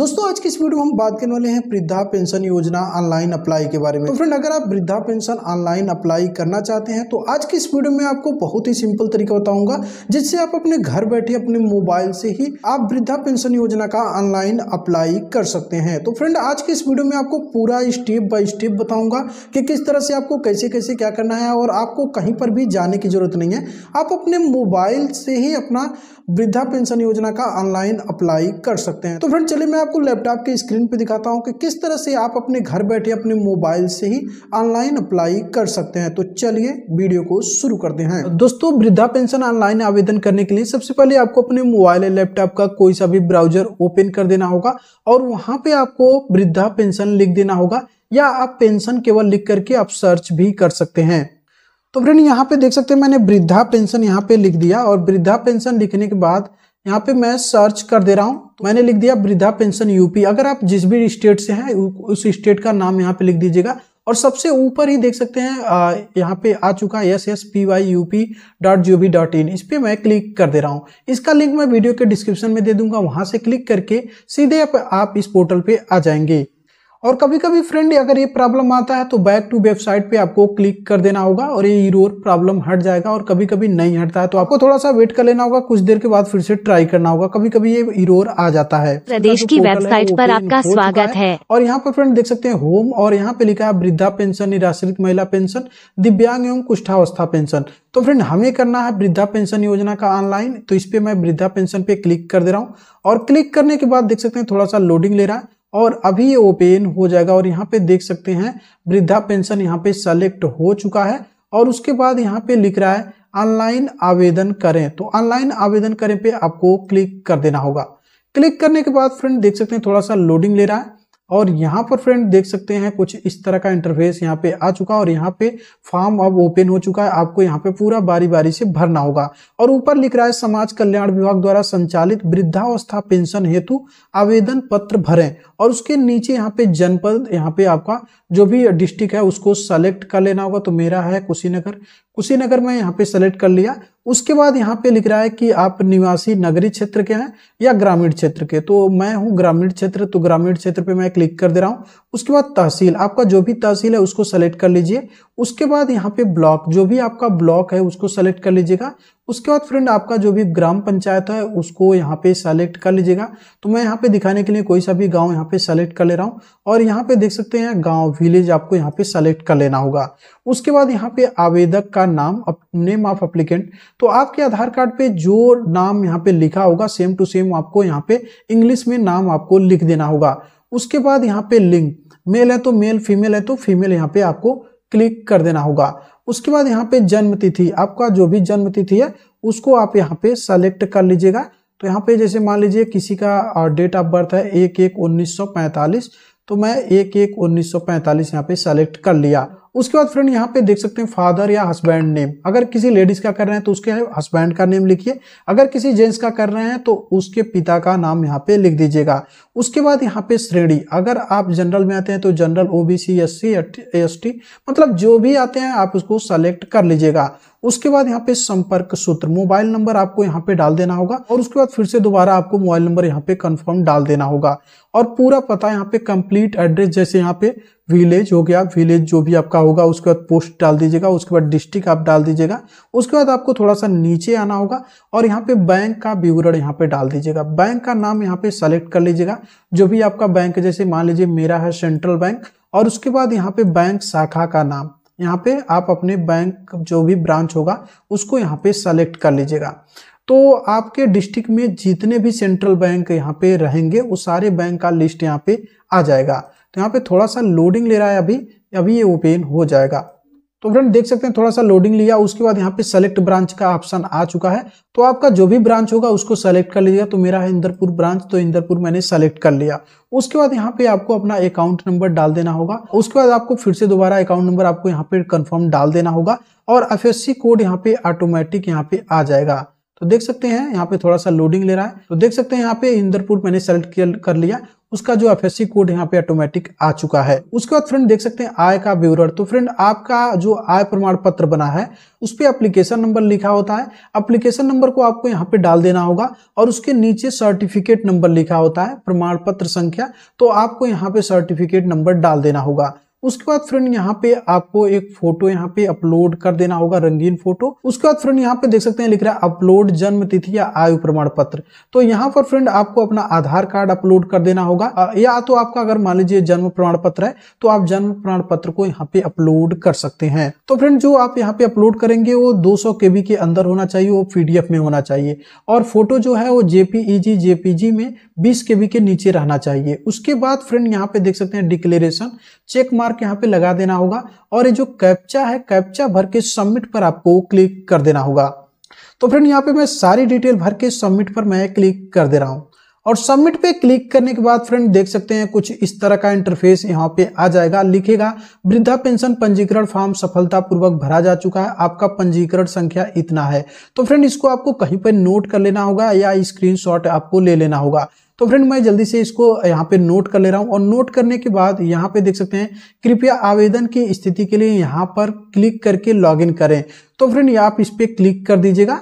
दोस्तों आज की इस वीडियो में हम बात करने वाले हैं वृद्धा पेंशन योजना ऑनलाइन अप्लाई के बारे में तो फ्रेंड अगर आप वृद्धा पेंशन ऑनलाइन अप्लाई करना चाहते हैं तो आज की इस वीडियो में आपको बहुत ही सिंपल तरीका बताऊंगा जिससे आप अपने घर बैठे अपने मोबाइल से ही आप वृद्धा पेंशन योजना का ऑनलाइन अप्लाई कर सकते हैं तो फ्रेंड आज के इस वीडियो में आपको पूरा स्टेप बाय स्टेप बताऊंगा कि किस तरह से आपको कैसे कैसे क्या करना है और आपको कहीं पर भी जाने की जरूरत नहीं है आप अपने मोबाइल से ही अपना वृद्धा पेंशन योजना का ऑनलाइन अप्लाई कर सकते हैं तो फ्रेंड चलिए मैं आपको लैपटॉप के स्क्रीन पर दिखाता हूँ कि किस तरह से आप अपने घर बैठे अपने मोबाइल से ही ऑनलाइन अप्लाई कर सकते हैं तो चलिए वीडियो को शुरू करते हैं दोस्तों वृद्धा पेंशन ऑनलाइन आवेदन करने के लिए सबसे पहले आपको अपने मोबाइल या लैपटॉप का कोई सा भी ब्राउजर ओपन कर देना होगा और वहाँ पर आपको वृद्धा पेंशन लिख देना होगा या आप पेंशन केवल लिख करके आप सर्च भी कर सकते हैं तो फ्रेंड यहाँ पे देख सकते हैं मैंने वृद्धा पेंशन यहाँ पे लिख दिया और वृद्धा पेंशन लिखने के बाद यहाँ पे मैं सर्च कर दे रहा हूँ मैंने लिख दिया वृद्धा पेंशन यूपी अगर आप जिस भी स्टेट से हैं उस स्टेट का नाम यहाँ पे लिख दीजिएगा और सबसे ऊपर ही देख सकते हैं यहाँ पे आ चुका है S S P Y U P dot G O V dot in इस पर मैं क्लिक कर दे रहा हूँ इसका लिंक मैं वीडियो के डिस्क्रिप्शन में दे दूंगा वहाँ से क्लिक करके सीधे आप, आप इस पोर्टल पे आ जाएंगे और कभी कभी फ्रेंड अगर ये प्रॉब्लम आता है तो बैक टू वेबसाइट पे आपको क्लिक कर देना होगा और ये इरोर प्रॉब्लम हट जाएगा और कभी कभी नहीं हटता है तो आपको थोड़ा सा वेट कर लेना होगा कुछ देर के बाद फिर से ट्राई करना होगा कभी कभी ये इरोर आ जाता है प्रदेश की वेबसाइट पर आपका स्वागत है और यहाँ पर फ्रेंड देख सकते हैं होम और यहाँ पे लिखा है वृद्धा पेंशन निराश्रित महिला पेंशन दिव्यांग एवं कुष्ठावस्था पेंशन तो फ्रेंड हमें करना है वृद्धा पेंशन योजना का ऑनलाइन तो इस पे मैं वृद्धा पेंशन पे क्लिक कर दे रहा हूँ और क्लिक करने के बाद देख सकते हैं थोड़ा सा लोडिंग ले रहा है और अभी ये ओपन हो जाएगा और यहाँ पे देख सकते हैं वृद्धा पेंशन यहाँ पे सेलेक्ट हो चुका है और उसके बाद यहाँ पे लिख रहा है ऑनलाइन आवेदन करें तो ऑनलाइन आवेदन करें पे आपको क्लिक कर देना होगा क्लिक करने के बाद फ्रेंड देख सकते हैं थोड़ा सा लोडिंग ले रहा है और यहाँ पर फ्रेंड देख सकते हैं कुछ इस तरह का इंटरफेस यहाँ पे आ चुका है और यहाँ पे फॉर्म अब ओपन हो चुका है आपको यहाँ पे पूरा बारी बारी से भरना होगा और ऊपर लिख रहा है समाज कल्याण विभाग द्वारा संचालित वृद्धावस्था पेंशन हेतु आवेदन पत्र भरें और उसके नीचे यहाँ पे जनपद यहाँ पे आपका जो भी डिस्ट्रिक्ट है उसको सेलेक्ट कर लेना होगा तो मेरा है कुशीनगर कुशीनगर में यहाँ पे सेलेक्ट कर लिया उसके बाद यहाँ पे लिख रहा है कि आप निवासी नगरीय क्षेत्र के हैं या ग्रामीण क्षेत्र के तो मैं हूँ ग्रामीण क्षेत्र तो ग्रामीण क्षेत्र पे मैं क्लिक कर दे रहा हूँ उसके बाद तहसील आपका जो भी तहसील है उसको सेलेक्ट कर लीजिए उसके बाद यहाँ पे ब्लॉक जो भी आपका ब्लॉक है उसको सेलेक्ट कर लीजिएगा उसके बाद फ्रेंड आपका जो भी ग्राम पंचायत है उसको यहाँ पे सेलेक्ट कर लीजिएगा तो मैं यहाँ पे दिखाने के लिए कोई सा भी गांव यहाँ पे सेलेक्ट कर ले रहा हूँ और यहाँ पे देख सकते हैं गाँव विलेज आपको यहाँ पे सेलेक्ट कर लेना होगा उसके बाद यहाँ पे आवेदक का नाम नेम ऑफ अप्लीकेंट तो आपके आधार कार्ड पे जो नाम यहाँ पे लिखा होगा सेम टू सेम आपको यहाँ पे इंग्लिश में नाम आपको लिख देना होगा उसके बाद यहाँ पे लिंक मेल है तो मेल फीमेल है तो फीमेल यहाँ पे आपको क्लिक कर देना होगा उसके बाद यहाँ पे जन्म तिथि आपका जो भी जन्म तिथि है उसको आप यहाँ पे सेलेक्ट कर लीजिएगा तो यहाँ पे जैसे मान लीजिए किसी का डेट ऑफ बर्थ है एक एक उन्नीस तो मैं एक एक उन्नीस यहाँ पे सेलेक्ट कर लिया उसके बाद फ्रेंड यहाँ पे देख सकते हैं फादर या हस्बैंड नेम अगर किसी लेडीज का कर रहे हैं तो उसके हस्बैंड का नेम लिखिए अगर किसी जेंट्स का कर रहे हैं तो उसके पिता का नाम यहाँ पे लिख दीजिएगा उसके बाद यहाँ पे श्रेणी अगर आप जनरल में आते हैं तो general O B C S T मतलब जो भी आते हैं आप उसको सेलेक्ट कर लीजिएगा उसके बाद यहाँ पे संपर्क सूत्र मोबाइल नंबर आपको यहाँ पे डाल देना होगा और उसके बाद फिर से दोबारा आपको मोबाइल नंबर यहाँ पे कंफर्म डाल देना होगा और पूरा पता यहाँ पे कंप्लीट एड्रेस जैसे यहाँ पे विलेज हो गया विलेज जो भी आपका होगा उसके बाद पोस्ट डाल दीजिएगा उसके बाद डिस्ट्रिक्ट आप डाल दीजिएगा उसके बाद आपको थोड़ा सा नीचे आना होगा और यहाँ पे बैंक का विवरण यहाँ पे डाल दीजिएगा बैंक का नाम यहाँ पे सेलेक्ट कर लीजिएगा जो भी आपका बैंक जैसे मान लीजिए मेरा है सेंट्रल बैंक और उसके बाद यहाँ पे बैंक शाखा का नाम यहाँ पे आप अपने बैंक जो भी ब्रांच होगा उसको यहाँ पे सेलेक्ट कर लीजिएगा तो आपके डिस्ट्रिक्ट में जितने भी सेंट्रल बैंक यहाँ पे रहेंगे वो सारे बैंक का लिस्ट यहाँ पे आ जाएगा तो यहाँ पे थोड़ा सा लोडिंग ले रहा है अभी अभी ये ओपन हो जाएगा तो फ्रेंड देख सकते हैं थोड़ा सा लोडिंग लिया उसके बाद यहाँ पे सेलेक्ट ब्रांच का ऑप्शन आ चुका है तो आपका जो भी ब्रांच होगा उसको सेलेक्ट कर लीजिएगा तो मेरा है इंदरपुर ब्रांच तो इंदरपुर मैंने सेलेक्ट कर लिया उसके बाद यहाँ पे आपको अपना अकाउंट नंबर डाल देना होगा उसके बाद आपको फिर से दोबारा अकाउंट नंबर आपको यहाँ पे कन्फर्म डाल देना होगा और एफ कोड यहाँ पे ऑटोमेटिक यहाँ पे आ जाएगा तो देख सकते हैं यहाँ पे थोड़ा सा लोडिंग ले रहा है तो देख सकते हैं यहाँ पे इंदरपुर मैंने सेलेक्ट कर लिया उसका जो एफ कोड यहाँ पे ऑटोमेटिक आ चुका है उसके बाद फ्रेंड देख सकते हैं आय का विवरण तो फ्रेंड आपका जो आय प्रमाण पत्र बना है उस पर अप्लीकेशन नंबर लिखा होता है अप्लीकेशन नंबर को आपको यहाँ पे डाल देना होगा और उसके नीचे सर्टिफिकेट नंबर लिखा होता है प्रमाण पत्र संख्या तो आपको यहाँ पे सर्टिफिकेट नंबर डाल देना होगा उसके बाद फ्रेंड यहाँ पे आपको एक फोटो यहाँ पे अपलोड कर देना होगा रंगीन फोटो उसके बाद फ्रेंड यहाँ पे देख सकते हैं लिख रहा है अपलोड जन्म तिथि या आयु प्रमाण पत्र तो यहाँ पर फ्रेंड आपको अपना आधार कार्ड अपलोड कर देना होगा या तो आपका अगर मान लीजिए जन्म प्रमाण पत्र है तो आप जन्म प्रमाण पत्र को यहाँ पे अपलोड कर सकते हैं तो फ्रेंड जो आप यहाँ पे अपलोड करेंगे वो दो केबी के अंदर होना चाहिए वो पीडीएफ में होना चाहिए और फोटो जो है वो जेपीईजी जेपीजी में बीस केबी के नीचे रहना चाहिए उसके बाद फ्रेंड यहाँ पे देख सकते हैं डिक्लेरेशन चेक मार्क मार्क यहाँ पे लगा देना होगा और ये जो कैप्चा है कैप्चा भर के सबमिट पर आपको क्लिक कर देना होगा तो फ्रेंड यहाँ पे मैं सारी डिटेल भर के सबमिट पर मैं क्लिक कर दे रहा हूँ और सबमिट पे क्लिक करने के बाद फ्रेंड देख सकते हैं कुछ इस तरह का इंटरफेस यहाँ पे आ जाएगा लिखेगा वृद्धा पेंशन पंजीकरण फॉर्म सफलतापूर्वक भरा जा चुका है आपका पंजीकरण संख्या इतना है तो फ्रेंड इसको आपको कहीं पर नोट कर लेना होगा या स्क्रीनशॉट आपको ले लेना होगा तो फ्रेंड मैं जल्दी से इसको यहाँ पे नोट कर ले रहा हूँ और नोट करने के बाद यहाँ पे देख सकते हैं कृपया आवेदन की स्थिति के लिए यहाँ पर क्लिक करके लॉगिन करें तो फ्रेंड आप इस पर क्लिक कर दीजिएगा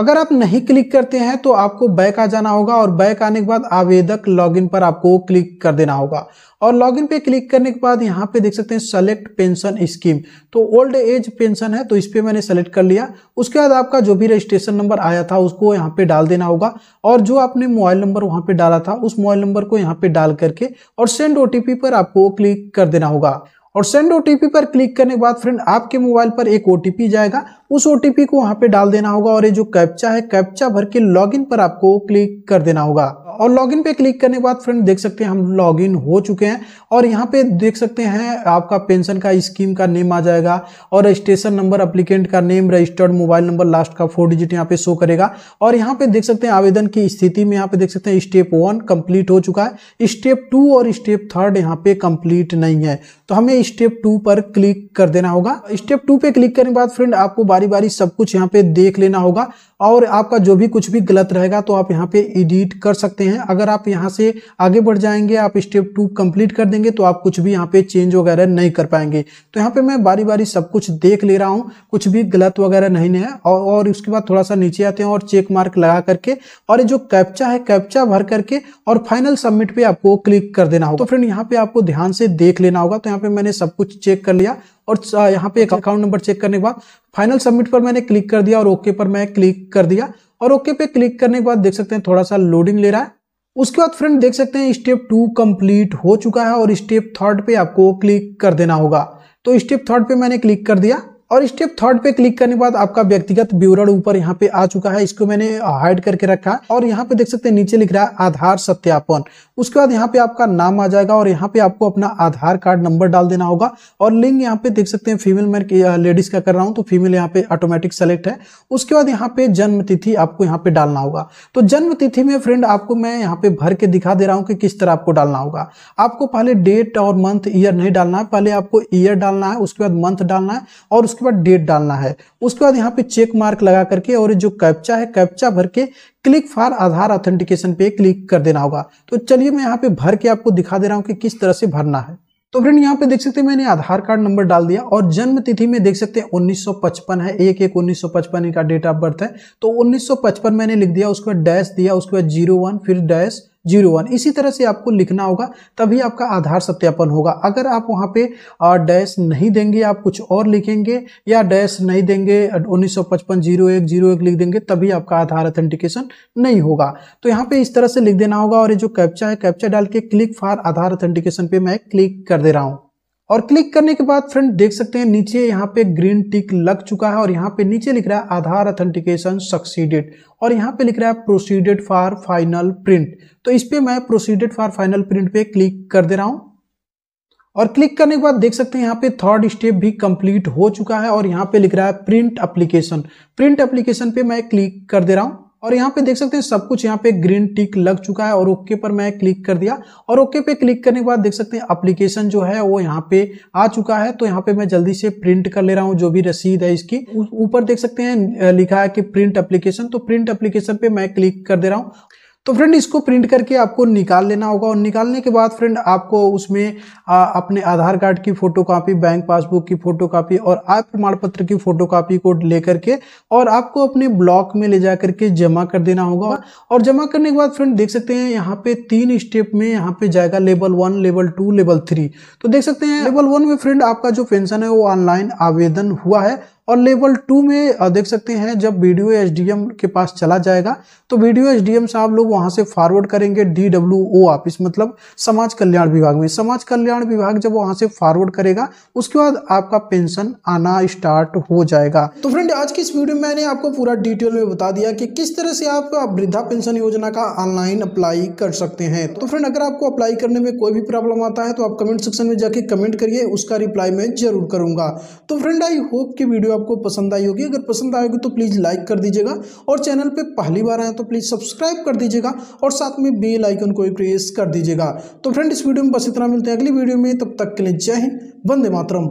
अगर आप नहीं क्लिक करते हैं तो आपको बैक आ जाना होगा और बैक आने के बाद आवेदक लॉगिन पर आपको क्लिक कर देना होगा और लॉगिन पे क्लिक करने के बाद यहाँ पे देख सकते हैं सेलेक्ट पेंशन स्कीम तो ओल्ड एज पेंशन है तो इस पर मैंने सेलेक्ट कर लिया उसके बाद आपका जो भी रजिस्ट्रेशन नंबर आया था उसको यहाँ पे डाल देना होगा और जो आपने मोबाइल नंबर वहाँ पे डाला था उस मोबाइल नंबर को यहाँ पे डाल करके और सेंड ओ पर आपको क्लिक कर देना होगा और सेंड ओटीपी पर क्लिक करने के बाद फ्रेंड आपके मोबाइल पर एक ओटीपी जाएगा उस ओटीपी को वहां पे डाल देना होगा और ये जो कैप्चा है कैप्चा भर के लॉगिन पर आपको क्लिक कर देना होगा और लॉगिन पे क्लिक करने के बाद फ्रेंड देख सकते हैं हम लॉगिन हो चुके हैं और यहाँ पे देख सकते हैं आपका पेंशन का स्कीम का नेम आ जाएगा और रजिस्ट्रेशन नंबर अप्लीकेंट का name registered mobile number last का फोर डिजिट यहाँ पे शो करेगा और यहाँ पे देख सकते हैं आवेदन की स्थिति में यहाँ पे देख सकते हैं स्टेप वन कंप्लीट हो चुका है स्टेप टू और स्टेप थर्ड यहाँ पे कंप्लीट नहीं है तो हमें स्टेप टू पर क्लिक कर देना होगा स्टेप टू पे क्लिक करने के बाद फ्रेंड आपको बारी बारी सब कुछ यहाँ पे देख लेना होगा और आपका जो भी कुछ भी गलत रहेगा तो आप यहाँ पे एडिट कर सकते हैं हैं अगर आप यहाँ से आगे बढ़ जाएंगे आप स्टेप टू कंप्लीट कर देंगे तो आप कुछ भी यहाँ पे चेंज वगैरह नहीं कर पाएंगे तो यहाँ पे मैं बारी बारी सब कुछ देख ले रहा हूँ कुछ भी गलत वगैरह नहीं है और, और उसके बाद थोड़ा सा नीचे आते हैं और चेक मार्क लगा करके और ये जो कैप्चा है कैप्चा भर करके और फाइनल सबमिट पे आपको क्लिक कर देना होगा तो फ्रेंड यहाँ पे आपको ध्यान से देख लेना होगा तो यहाँ पे मैंने सब कुछ चेक कर लिया और यहाँ पे एक अकाउंट नंबर चेक करने के बाद फाइनल सबमिट पर मैंने क्लिक कर दिया और ओके पर मैं क्लिक कर दिया और ओके पे क्लिक करने के बाद देख सकते हैं थोड़ा सा लोडिंग ले रहा है उसके बाद फ्रेंड देख सकते हैं स्टेप टू कंप्लीट हो चुका है और स्टेप थर्ड पे आपको क्लिक कर देना होगा तो स्टेप थर्ड पे मैंने क्लिक कर दिया और स्टेप थर्ड पे क्लिक करने के बाद आपका व्यक्तिगत विवरण ऊपर यहाँ पे आ चुका है इसको मैंने हाइड करके रखा और यहाँ पे देख सकते हैं नीचे लिख रहा है आधार सत्यापन उसके बाद यहाँ पे आपका नाम आ जाएगा और यहाँ पे आपको अपना आधार कार्ड नंबर डाल देना होगा और लिंक यहाँ पे देख सकते हैं फीमेल मैं लेडीज का कर रहा हूँ तो फीमेल यहाँ पे ऑटोमेटिक सेलेक्ट है उसके बाद यहाँ पे जन्म तिथि आपको यहाँ पे डालना होगा तो जन्म तिथि में फ्रेंड आपको मैं यहाँ पे भर के दिखा दे रहा हूँ कि किस तरह आपको डालना होगा आपको पहले डेट और मंथ ईयर नहीं डालना है पहले आपको ईयर डालना है उसके बाद मंथ डालना है और उसके उसके बाद डेट डालना है उसके बाद यहाँ पे चेक मार्क लगा करके और जो कैप्चा है कैप्चा भर के क्लिक फॉर आधार ऑथेंटिकेशन पे क्लिक कर देना होगा तो चलिए मैं यहाँ पे भर के आपको दिखा दे रहा हूँ कि किस तरह से भरना है तो फ्रेंड यहाँ पे देख सकते हैं मैंने आधार कार्ड नंबर डाल दिया और जन्म तिथि में देख सकते हैं 1955 है एक एक 1955 इनका डेट ऑफ बर्थ है तो 1955 मैंने लिख दिया उसके बाद डैश दिया उसके बाद जीरो वन फिर डैश जीरो वन इसी तरह से आपको लिखना होगा तभी आपका आधार सत्यापन होगा अगर आप वहाँ पे डैश नहीं देंगे आप कुछ और लिखेंगे या डैश नहीं देंगे उन्नीस सौ पचपन जीरो एक जीरो एक लिख देंगे तभी आपका आधार ऑथेंटिकेशन नहीं होगा तो यहाँ पे इस तरह से लिख देना होगा और ये जो कैप्चा है कैप्चा डाल के क्लिक फॉर आधार ऑथेंटिकेशन पे मैं क्लिक कर दे रहा हूँ और क्लिक करने के बाद फ्रेंड देख सकते हैं नीचे यहाँ पे ग्रीन टिक लग चुका है और यहाँ पे नीचे लिख रहा है आधार अथेंटिकेशन सक्सीडेड और यहाँ पे लिख रहा है प्रोसीडेड फॉर फाइनल प्रिंट तो इस पर मैं प्रोसीडेड फॉर फाइनल प्रिंट पे क्लिक कर दे रहा हूँ और क्लिक करने के बाद देख सकते हैं यहाँ पे थर्ड स्टेप भी कंप्लीट हो चुका है और यहाँ पे लिख रहा है प्रिंट एप्लीकेशन प्रिंट एप्लीकेशन पे मैं क्लिक कर दे रहा हूँ और यहाँ पे देख सकते हैं सब कुछ यहाँ पे ग्रीन टिक लग चुका है और ओके पर मैं क्लिक कर दिया और ओके पे क्लिक करने के बाद देख सकते हैं एप्लीकेशन जो है वो यहाँ पे आ चुका है तो यहाँ पे मैं जल्दी से प्रिंट कर ले रहा हूँ जो भी रसीद है इसकी ऊपर देख सकते हैं लिखा है कि प्रिंट एप्लीकेशन तो प्रिंट अप्लीकेशन पे मैं क्लिक कर दे रहा हूँ तो फ्रेंड इसको प्रिंट करके आपको निकाल लेना होगा और निकालने के बाद फ्रेंड आपको उसमें आ, अपने आधार कार्ड की फोटोकॉपी बैंक पासबुक की फोटोकॉपी और आय प्रमाण पत्र की फोटोकॉपी को लेकर के और आपको अपने ब्लॉक में ले जा करके जमा कर देना होगा और जमा करने के बाद फ्रेंड देख सकते हैं यहाँ पे तीन स्टेप में यहाँ पे जाएगा level one level two level three तो देख सकते हैं लेवल वन में फ्रेंड आपका जो पेंशन है वो ऑनलाइन आवेदन हुआ है और लेवल टू में देख सकते हैं जब वीडियो एच के पास चला जाएगा तो वीडियो एसडीएम साहब लोग वहां से फॉरवर्ड करेंगे डी ऑफिस मतलब समाज कल्याण विभाग में समाज कल्याण विभाग जब वहां से फॉरवर्ड करेगा उसके बाद आपका पेंशन आना स्टार्ट हो जाएगा तो फ्रेंड आज की इस वीडियो में मैंने आपको पूरा डिटेल में बता दिया कि किस तरह से आप वृद्धा पेंशन योजना का ऑनलाइन अप्लाई कर सकते हैं तो फ्रेंड अगर आपको अप्लाई करने में कोई भी प्रॉब्लम आता है तो आप कमेंट सेक्शन में जाके कमेंट करिए उसका रिप्लाई मैं जरूर करूंगा तो फ्रेंड आई होप की वीडियो आपको पसंद आई होगी अगर पसंद आएगी तो प्लीज़ लाइक कर दीजिएगा और चैनल पर पहली बार आए तो प्लीज़ सब्सक्राइब कर दीजिएगा और साथ में बेल आइकन को भी प्रेस कर दीजिएगा तो फ्रेंड इस वीडियो में बस इतना मिलते हैं अगली वीडियो में तब तक के लिए जय हिंद वंदे मातरम